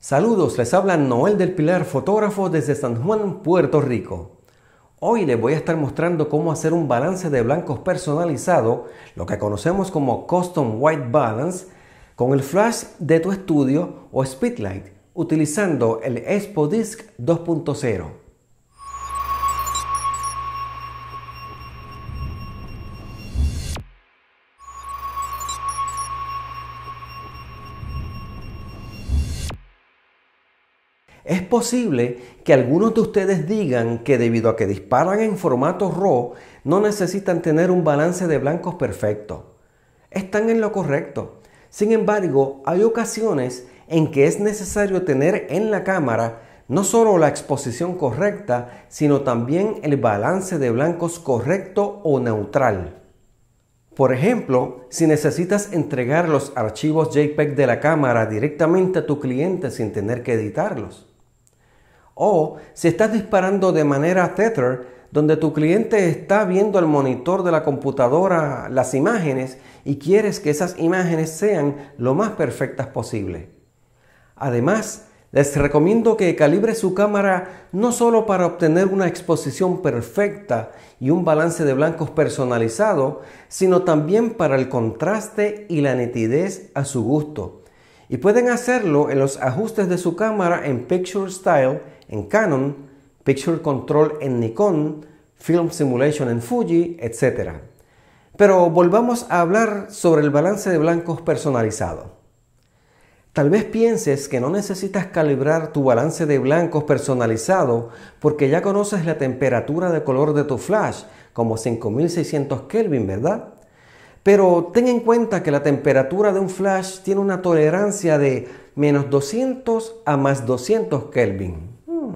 Saludos, les habla Noel del Pilar, fotógrafo desde San Juan, Puerto Rico. Hoy les voy a estar mostrando cómo hacer un balance de blancos personalizado, lo que conocemos como Custom White Balance, con el flash de tu estudio o Speedlight, utilizando el Expo 2.0. Es posible que algunos de ustedes digan que debido a que disparan en formato RAW, no necesitan tener un balance de blancos perfecto. Están en lo correcto. Sin embargo, hay ocasiones en que es necesario tener en la cámara no solo la exposición correcta, sino también el balance de blancos correcto o neutral. Por ejemplo, si necesitas entregar los archivos JPEG de la cámara directamente a tu cliente sin tener que editarlos. O si estás disparando de manera Tether, donde tu cliente está viendo el monitor de la computadora las imágenes y quieres que esas imágenes sean lo más perfectas posible. Además, les recomiendo que calibre su cámara no solo para obtener una exposición perfecta y un balance de blancos personalizado, sino también para el contraste y la nitidez a su gusto, y pueden hacerlo en los ajustes de su cámara en Picture Style en Canon, Picture Control en Nikon, Film Simulation en Fuji, etc. Pero volvamos a hablar sobre el balance de blancos personalizado. Tal vez pienses que no necesitas calibrar tu balance de blancos personalizado porque ya conoces la temperatura de color de tu flash, como 5600 Kelvin, ¿verdad? Pero ten en cuenta que la temperatura de un flash tiene una tolerancia de menos 200 a más 200 Kelvin. Hmm.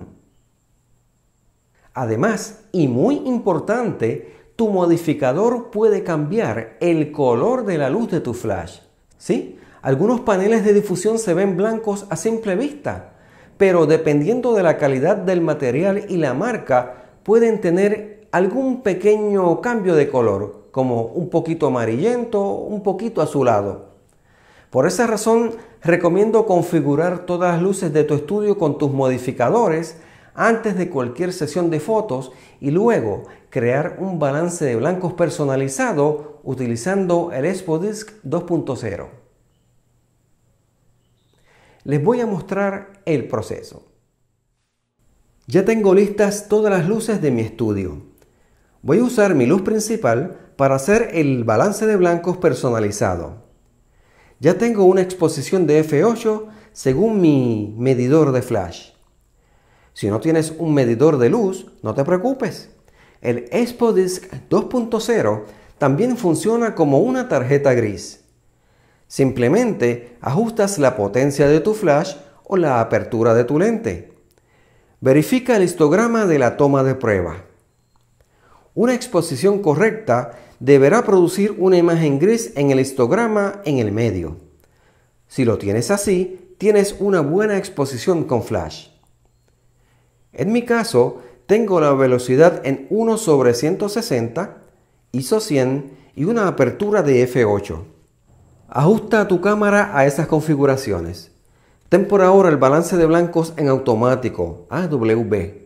Además, y muy importante, tu modificador puede cambiar el color de la luz de tu flash. ¿Sí? Algunos paneles de difusión se ven blancos a simple vista, pero dependiendo de la calidad del material y la marca, pueden tener algún pequeño cambio de color, como un poquito amarillento, un poquito azulado. Por esa razón, recomiendo configurar todas las luces de tu estudio con tus modificadores antes de cualquier sesión de fotos y luego crear un balance de blancos personalizado utilizando el ExpoDisc 2.0. Les voy a mostrar el proceso. Ya tengo listas todas las luces de mi estudio. Voy a usar mi luz principal para hacer el balance de blancos personalizado. Ya tengo una exposición de F8 según mi medidor de flash. Si no tienes un medidor de luz, no te preocupes. El ExpoDisc 2.0 también funciona como una tarjeta gris. Simplemente ajustas la potencia de tu flash o la apertura de tu lente. Verifica el histograma de la toma de prueba. Una exposición correcta deberá producir una imagen gris en el histograma en el medio. Si lo tienes así, tienes una buena exposición con flash. En mi caso, tengo la velocidad en 1 sobre 160, ISO 100 y una apertura de F8. Ajusta tu cámara a esas configuraciones. Ten por ahora el balance de blancos en automático, AWB.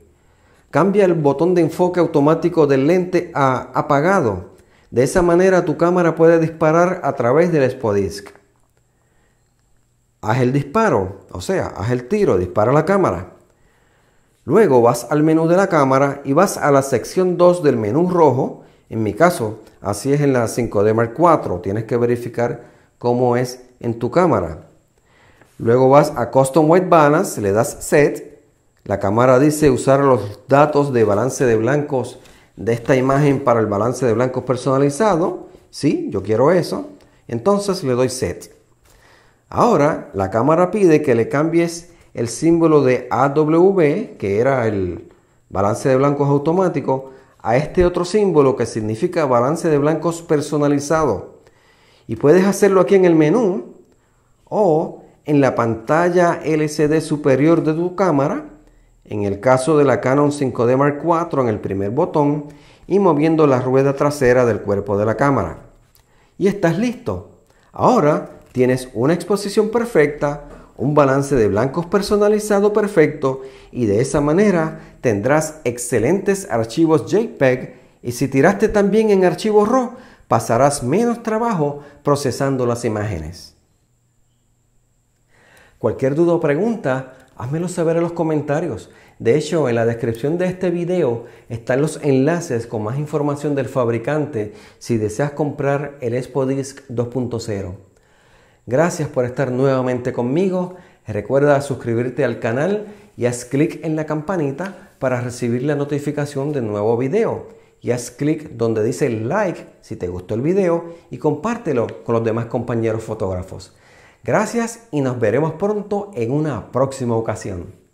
Cambia el botón de enfoque automático del lente a apagado. De esa manera tu cámara puede disparar a través del Spodisk. Haz el disparo, o sea, haz el tiro, dispara la cámara. Luego vas al menú de la cámara y vas a la sección 2 del menú rojo. En mi caso, así es en la 5D Mark IV. Tienes que verificar cómo es en tu cámara. Luego vas a Custom White Balance, le das Set la cámara dice usar los datos de balance de blancos de esta imagen para el balance de blancos personalizado. Sí, yo quiero eso. Entonces le doy set. Ahora la cámara pide que le cambies el símbolo de AWB que era el balance de blancos automático, a este otro símbolo que significa balance de blancos personalizado. Y puedes hacerlo aquí en el menú o en la pantalla LCD superior de tu cámara en el caso de la Canon 5D Mark IV en el primer botón y moviendo la rueda trasera del cuerpo de la cámara. Y estás listo. Ahora tienes una exposición perfecta, un balance de blancos personalizado perfecto y de esa manera tendrás excelentes archivos JPEG y si tiraste también en archivos RAW pasarás menos trabajo procesando las imágenes. Cualquier duda o pregunta házmelo saber en los comentarios. De hecho, en la descripción de este video están los enlaces con más información del fabricante si deseas comprar el ExpoDisc 2.0. Gracias por estar nuevamente conmigo. Recuerda suscribirte al canal y haz clic en la campanita para recibir la notificación de nuevo video. Y haz clic donde dice like si te gustó el video y compártelo con los demás compañeros fotógrafos. Gracias y nos veremos pronto en una próxima ocasión.